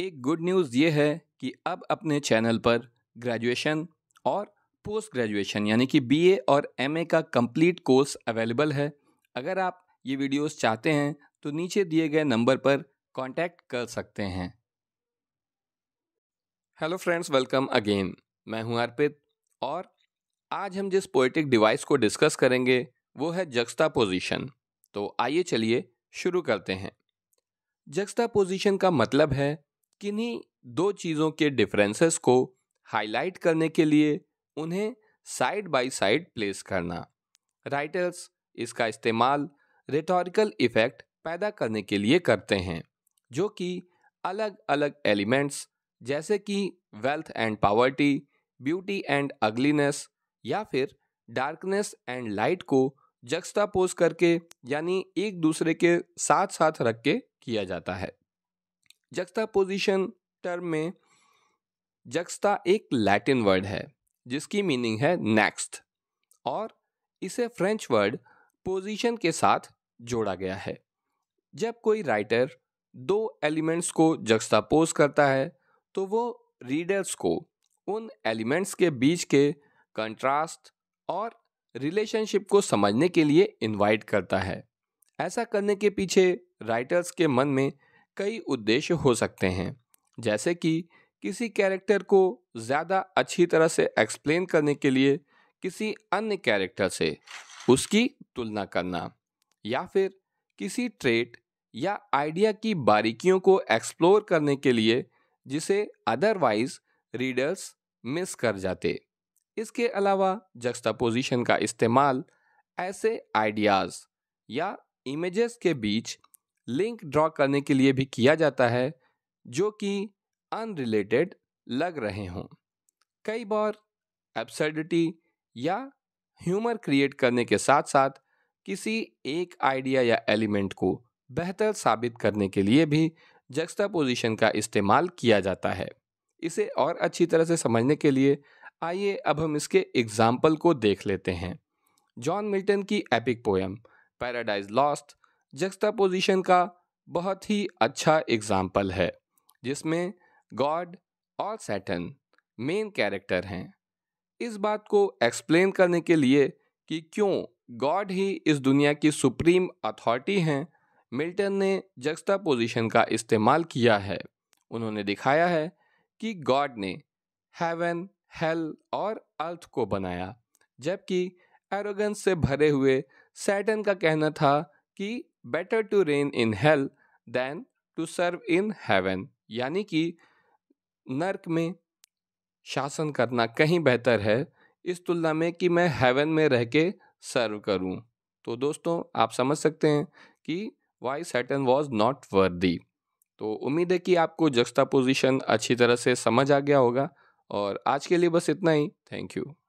एक good news ये है कि अब अपने चैनल पर ग्रेजुएशन और पोस्ट ग्रेजुएशन यानी कि बीए और एमए का कंप्लीट कोर्स अवेलेबल है अगर आप ये वीडियोस चाहते हैं तो नीचे दिए गए नंबर पर कांटेक्ट कर सकते हैं हेलो फ्रेंड्स वेलकम अगेन मैं हूं अर्पित और आज हम जिस पोइटिक डिवाइस को डिस्कस करेंगे वो है जक्स्ता पोजिशन तो आइए चलिए शुरू करते हैं जक्स्ता पोजिशन का मतलब है किन्हीं दो चीज़ों के डिफरेंसेस को हाईलाइट करने के लिए उन्हें साइड बाय साइड प्लेस करना राइटर्स इसका इस्तेमाल रिटोरिकल इफ़ेक्ट पैदा करने के लिए करते हैं जो कि अलग अलग एलिमेंट्स जैसे कि wealth and poverty beauty and ugliness या फिर डार्कनेस एंड लाइट को जक्स्टापोज करके यानी एक दूसरे के साथ साथ रख के किया जाता है जक्स्ता पोजिशन टर्म में जक्स्ता एक लैटिन वर्ड है जिसकी मीनिंग है नेक्स्ट और इसे फ्रेंच वर्ड पोजिशन के साथ जोड़ा गया है जब कोई राइटर दो एलिमेंट्स को पोज करता है तो वो रीडर्स को उन एलिमेंट्स के बीच के कंट्रास्ट और रिलेशनशिप को समझने के लिए इनवाइट करता है ऐसा करने के पीछे राइटर्स के मन में कई उद्देश्य हो सकते हैं जैसे कि किसी कैरेक्टर को ज़्यादा अच्छी तरह से एक्सप्लेन करने के लिए किसी अन्य कैरेक्टर से उसकी तुलना करना या फिर किसी ट्रेट या आइडिया की बारीकियों को एक्सप्लोर करने के लिए जिसे अदरवाइज रीडर्स मिस कर जाते इसके अलावा जक्स्टापोजिशन का इस्तेमाल ऐसे आइडियाज़ या इमेजेस के बीच लिंक ड्रॉ करने के लिए भी किया जाता है जो कि अनरिलेटेड लग रहे हों कई बार एब्सर्डिटी या ह्यूमर क्रिएट करने के साथ साथ किसी एक आइडिया या एलिमेंट को बेहतर साबित करने के लिए भी जक्स्टापोजिशन का इस्तेमाल किया जाता है इसे और अच्छी तरह से समझने के लिए आइए अब हम इसके एग्जाम्पल को देख लेते हैं जॉन मिल्टन की epic poem Paradise Lost juxtaposition का बहुत ही अच्छा एग्जाम्पल है जिसमें गॉड और सैटन मेन कैरेक्टर हैं इस बात को एक्सप्लेन करने के लिए कि क्यों गॉड ही इस दुनिया की सुप्रीम अथॉरिटी हैं मिल्टन ने जक्स्टा पोजिशन का इस्तेमाल किया है उन्होंने दिखाया है कि गॉड ने हेवन हेल और अर्थ को बनाया जबकि एरोगेंस से भरे हुए सैटन का कहना था कि better to reign in hell than to serve in heaven यानी कि नर्क में शासन करना कहीं बेहतर है इस तुलना में कि मैं हेवन में रह के सर्व करूं तो दोस्तों आप समझ सकते हैं कि Y Satan was not worthy तो उम्मीद है कि आपको जस्ता पोजिशन अच्छी तरह से समझ आ गया होगा और आज के लिए बस इतना ही थैंक यू